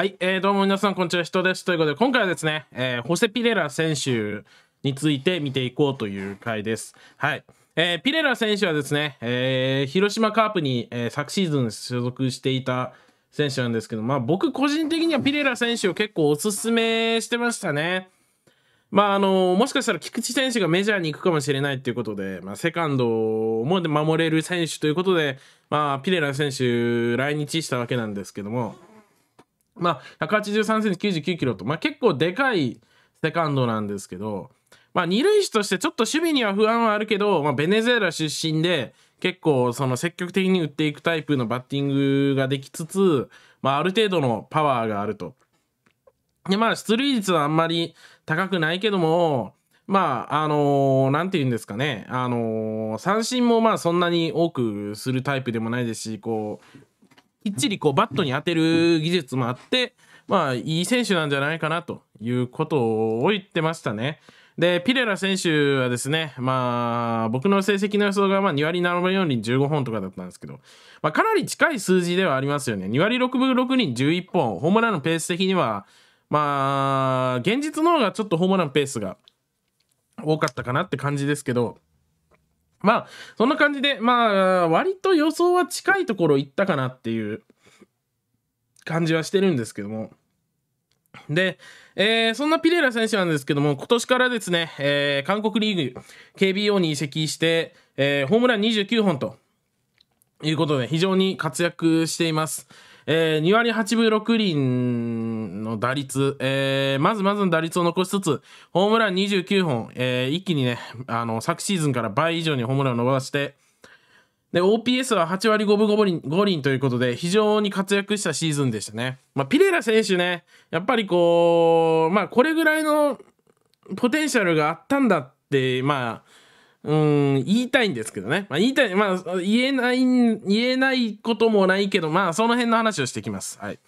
はい、えー、どうも皆さん、こんにちは、人です。ということで、今回はですね、えー、ホセ・ピレラ選手について見ていこうという回です。はい。えー、ピレラ選手はですね、えー、広島カープに、えー、昨シーズン所属していた選手なんですけど、まあ僕個人的にはピレラ選手を結構おすすめしてましたね。まああのもしかしたら菊池選手がメジャーに行くかもしれないということで、まあ、セカンドも守れる選手ということで、まあ、ピレラ選手来日したわけなんですけども、まあ、183センチ、99キロと、まあ、結構でかいセカンドなんですけど、まあ、二塁手としてちょっと守備には不安はあるけど、まあ、ベネズエラ出身で、結構その積極的に打っていくタイプのバッティングができつつ、まあ、ある程度のパワーがあると。で、まあ、出塁率はあんまり高くないけども、まあ、あのー、なんて言うんですかね、あのー、三振もまあそんなに多くするタイプでもないですし、こう、きっちりこうバットに当てる技術もあって、まあ、いい選手なんじゃないかなということを言ってましたね。で、ピレラ選手はですね、まあ、僕の成績の予想がま2割7分4厘15本とかだったんですけど、まあ、かなり近い数字ではありますよね。2割6分6厘11本、ホームランのペース的には、まあ、現実の方がちょっとホームランペースが多かったかなって感じですけど、まあ、そんな感じで、まあ、割と予想は近いところ行ったかなっていう感じはしてるんですけども。で、えー、そんなピレラ選手なんですけども、今年からですね、えー、韓国リーグ KBO に移籍して、えー、ホームラン29本ということで、非常に活躍しています。えー、2割8分6厘の打率、えー、まずまずの打率を残しつつ、ホームラン29本、えー、一気にね、あの、昨シーズンから倍以上にホームランを伸ばして、で、OPS は8割5分5厘 ,5 厘ということで、非常に活躍したシーズンでしたね。まあ、ピレラ選手ね、やっぱりこう、まあ、これぐらいのポテンシャルがあったんだって、まあ、うん、言いたいんですけどね。まあ、言いたい、まあ、言えない、言えないこともないけど、まあ、その辺の話をしてきます。はい。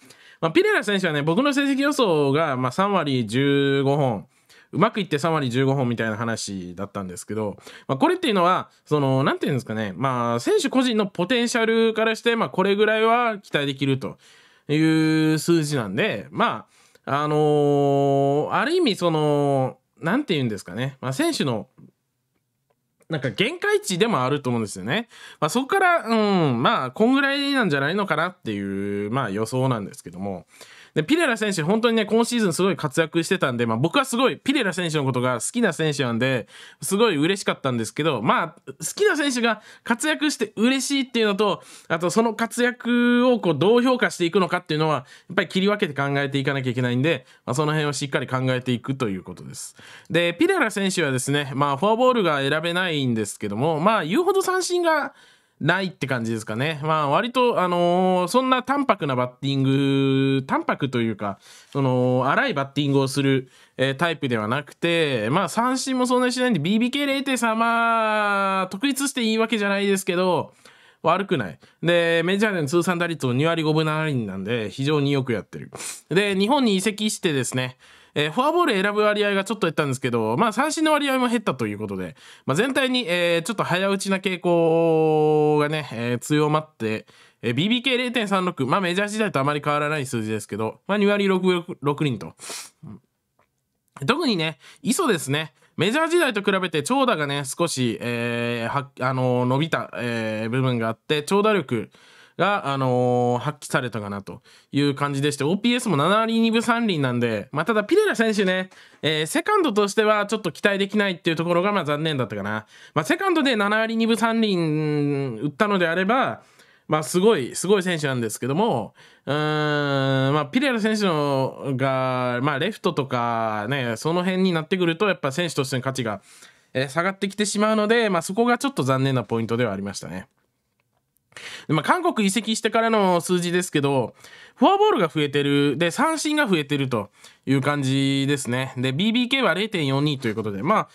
まあ、ピレラ選手はね、僕の成績予想が、まあ、3割15本、うまくいって3割15本みたいな話だったんですけど、まあ、これっていうのは、その、なんていうんですかね、まあ、選手個人のポテンシャルからして、まあ、これぐらいは期待できるという数字なんで、まあ、あのー、ある意味、その、なんていうんですかね、まあ、選手のなんか限界値でもあると思うんですよね。まあ、そこから、うん、まあ、こんぐらいなんじゃないのかなっていう、まあ、予想なんですけども。で、ピレラ選手、本当にね、今シーズンすごい活躍してたんで、まあ、僕はすごい、ピレラ選手のことが好きな選手なんで、すごい嬉しかったんですけど、まあ、好きな選手が活躍して嬉しいっていうのと、あと、その活躍をこう、どう評価していくのかっていうのは、やっぱり切り分けて考えていかなきゃいけないんで、まあ、その辺をしっかり考えていくということです。で、ピレラ選手はですね、まあ、フォアボールが選べないいんですけども、まあ、言うほど三振がないって感じですかね。まあ、割と、あのー、そんな淡白なバッティング、淡白というか、その、荒いバッティングをする、えー、タイプではなくて、まあ、三振もそんなにしないんで、BBK0.3、まあ、特立していいわけじゃないですけど、悪くない。で、メジャーでの通算打率を2割5分7厘なんで、非常によくやってる。で、日本に移籍してですね、えー、フォアボール選ぶ割合がちょっと減ったんですけど、まあ、三振の割合も減ったということで、まあ、全体に、えー、ちょっと早打ちな傾向がね、えー、強まって、えー、BBK0.36、まあ、メジャー時代とあまり変わらない数字ですけど、まあ、2割 6, 6厘と。特にね、磯ですね。メジャー時代と比べて長打がね、少し、えー、はあのー、伸びた、えー、部分があって、長打力、が、あのー、発揮されたかなという感じでして、OPS も7割2分3厘なんで、まあ、ただピレラ選手ね、えー、セカンドとしてはちょっと期待できないっていうところが、ま残念だったかな。まあ、セカンドで7割2分3厘打ったのであれば、まあ、すごい、すごい選手なんですけども、うん、まあ、ピレラ選手のが、まあ、レフトとかね、その辺になってくると、やっぱ選手としての価値が、下がってきてしまうので、まあ、そこがちょっと残念なポイントではありましたね。まあ、韓国移籍してからの数字ですけど、フォアボールが増えてる、で、三振が増えてるという感じですね。で、BBK は0.42ということで、ま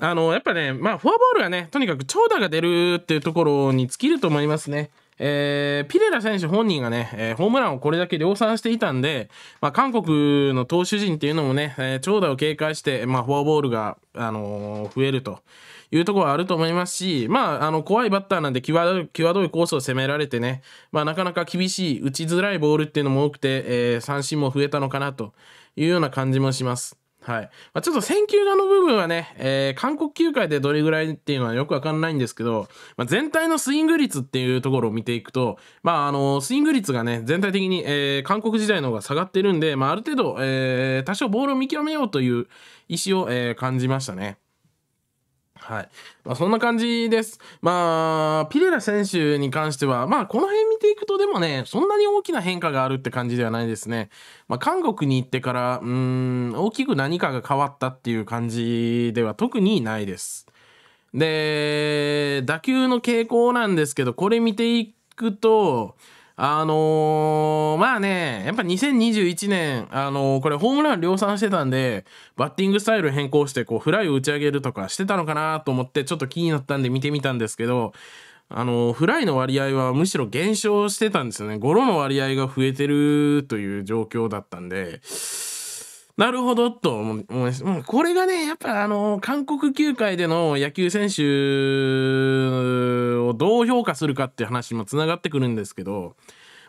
あ、あの、やっぱね、まあ、フォアボールはね、とにかく長打が出るっていうところに尽きると思いますね。えー、ピレラ選手本人がね、えー、ホームランをこれだけ量産していたんで、まあ、韓国の投手陣っていうのもね、えー、長打を警戒して、まあ、フォアボールが、あのー、増えるというところはあると思いますし、まあ、あの、怖いバッターなんで際、際どいコースを攻められてね、まあ、なかなか厳しい、打ちづらいボールっていうのも多くて、えー、三振も増えたのかなというような感じもします。はい。まあ、ちょっと選球眼の部分はね、えー、韓国球界でどれぐらいっていうのはよくわかんないんですけど、まあ、全体のスイング率っていうところを見ていくと、まあ、あの、スイング率がね、全体的に、えー、韓国時代の方が下がってるんで、まあ、ある程度、えー、多少ボールを見極めようという意思を、えー、感じましたね。はい。まあ、そんな感じです。まあ、ピレラ選手に関しては、まあ、この辺見ていくとでもね、そんなに大きな変化があるって感じではないですね。まあ、韓国に行ってから、うん、大きく何かが変わったっていう感じでは特にないです。で、打球の傾向なんですけど、これ見ていくと、あのー、まあね、やっぱ2021年、あのー、これホームラン量産してたんで、バッティングスタイル変更して、こう、フライを打ち上げるとかしてたのかなと思って、ちょっと気になったんで見てみたんですけど、あのー、フライの割合はむしろ減少してたんですよね。ゴロの割合が増えてるという状況だったんで、なるほどと思います。うこれがね、やっぱあの、韓国球界での野球選手をどう評価するかっていう話にもつながってくるんですけど、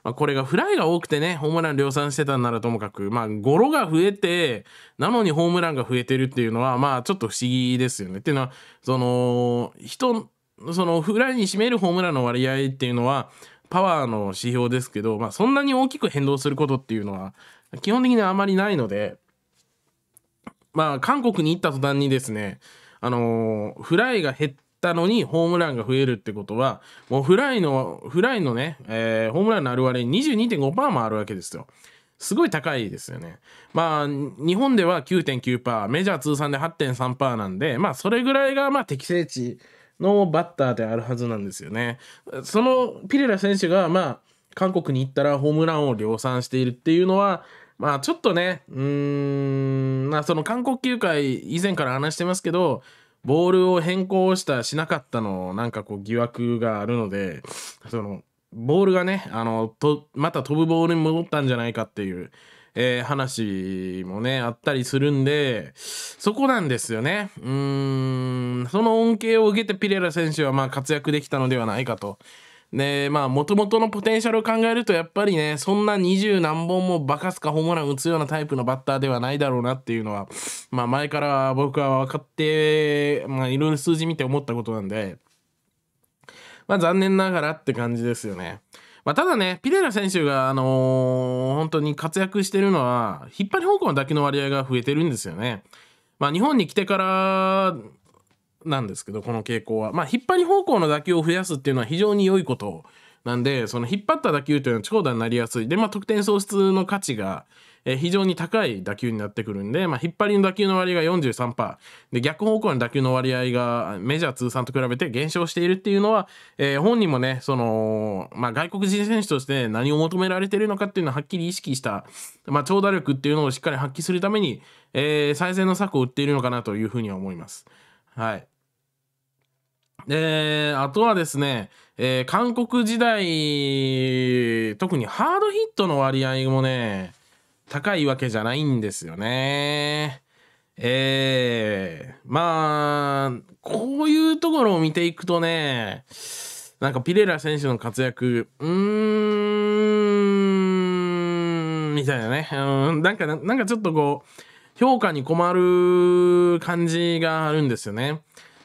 まあ、これがフライが多くてね、ホームラン量産してたんならともかく、まあ、ゴロが増えて、なのにホームランが増えてるっていうのは、まあ、ちょっと不思議ですよね。っていうのは、その、人、そのフライに占めるホームランの割合っていうのは、パワーの指標ですけど、まあ、そんなに大きく変動することっていうのは、基本的にはあまりないので、まあ、韓国に行った途端にですね、あのー、フライが減ったのにホームランが増えるってことは、もうフライの、フライのね、えー、ホームランのある割に22.5%もあるわけですよ。すごい高いですよね。まあ、日本では9.9%、メジャー通算で8.3%なんで、まあ、それぐらいが、まあ、適正値のバッターであるはずなんですよね。そのピレラ選手が、まあ、韓国に行ったらホームランを量産しているっていうのは、まあちょっとね、うーん、まあその韓国球界以前から話してますけど、ボールを変更したしなかったのなんかこう疑惑があるので、そのボールがね、あの、と、また飛ぶボールに戻ったんじゃないかっていう、えー、話もね、あったりするんで、そこなんですよね。うーん、その恩恵を受けてピレラ選手はまあ活躍できたのではないかと。で、まあ、もともとのポテンシャルを考えると、やっぱりね、そんな二十何本もバカすかホームラン打つようなタイプのバッターではないだろうなっていうのは、まあ、前から僕は分かって、まあ、いろいろ数字見て思ったことなんで、まあ、残念ながらって感じですよね。まあ、ただね、ピレラ選手が、あのー、本当に活躍してるのは、引っ張り方向の打球の割合が増えてるんですよね。まあ、日本に来てから、なんですけど、この傾向は。まあ、引っ張り方向の打球を増やすっていうのは非常に良いことなんで、その引っ張った打球というのは長打になりやすい。で、まあ、得点喪失の価値が、非常に高い打球になってくるんで、まあ、引っ張りの打球の割合が43%で逆方向の打球の割合がメジャー通算と比べて減少しているっていうのは、えー、本人もねその、まあ、外国人選手として何を求められてるのかっていうのははっきり意識した、まあ、長打力っていうのをしっかり発揮するために、えー、最善の策を打っているのかなというふうには思います。はい。えー、あとはですね、えー、韓国時代、特にハードヒットの割合もね、高いわけじゃないんですよね。えー、まあ、こういうところを見ていくとね、なんかピレラ選手の活躍、うーん、みたいなね。うん、なんか、なんかちょっとこう、評価に困る感じがあるんですよね。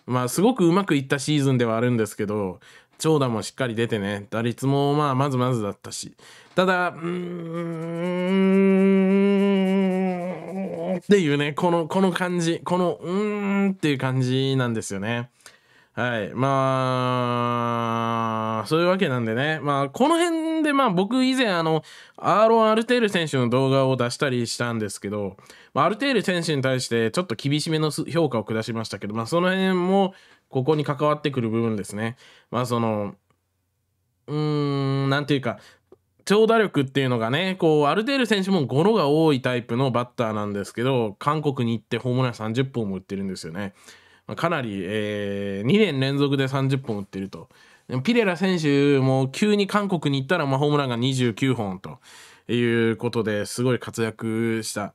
まあ、すごくうまくいったシーズンではあるんですけど、長打もしっかり出てね、打率もまあ、まずまずだったし。ただ、うーん、っていうね、この、この感じ、この、うーんっていう感じなんですよね。はい。まあ、そういうわけなんでね。まあ、この辺で、まあ、僕以前、あの、アーロン・アルテール選手の動画を出したりしたんですけど、まあ、アルテール選手に対してちょっと厳しめの評価を下しましたけど、まあ、その辺も、ここに関わってくる部分ですね。まあ、その、うーん、なんていうか、長打力っていうのがね、こう、アルテール選手もゴロが多いタイプのバッターなんですけど、韓国に行ってホームラン30本も打ってるんですよね。かなり、えー、2年連続で30本打ってると。ピレラ選手も急に韓国に行ったら、まあ、ホームランが29本ということですごい活躍した。っ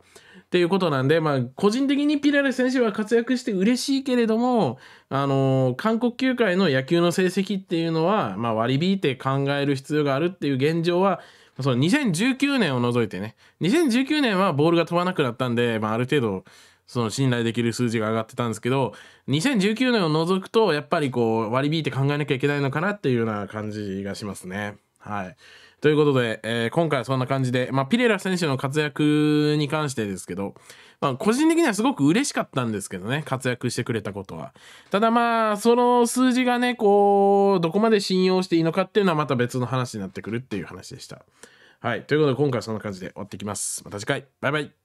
ていうことなんで、まあ、個人的にピレラ選手は活躍して嬉しいけれども、あのー、韓国球界の野球の成績っていうのは、まあ、割り引いて考える必要があるっていう現状は、その2019年を除いてね、2019年はボールが飛ばなくなったんで、まあ、ある程度、その信頼できる数字が上がってたんですけど、2019年を除くと、やっぱりこう、割り引いて考えなきゃいけないのかなっていうような感じがしますね。はい。ということで、えー、今回はそんな感じで、まあ、ピレラ選手の活躍に関してですけど、まあ、個人的にはすごく嬉しかったんですけどね、活躍してくれたことは。ただまあ、その数字がね、こう、どこまで信用していいのかっていうのはまた別の話になってくるっていう話でした。はい。ということで、今回はそんな感じで終わっていきます。また次回。バイバイ。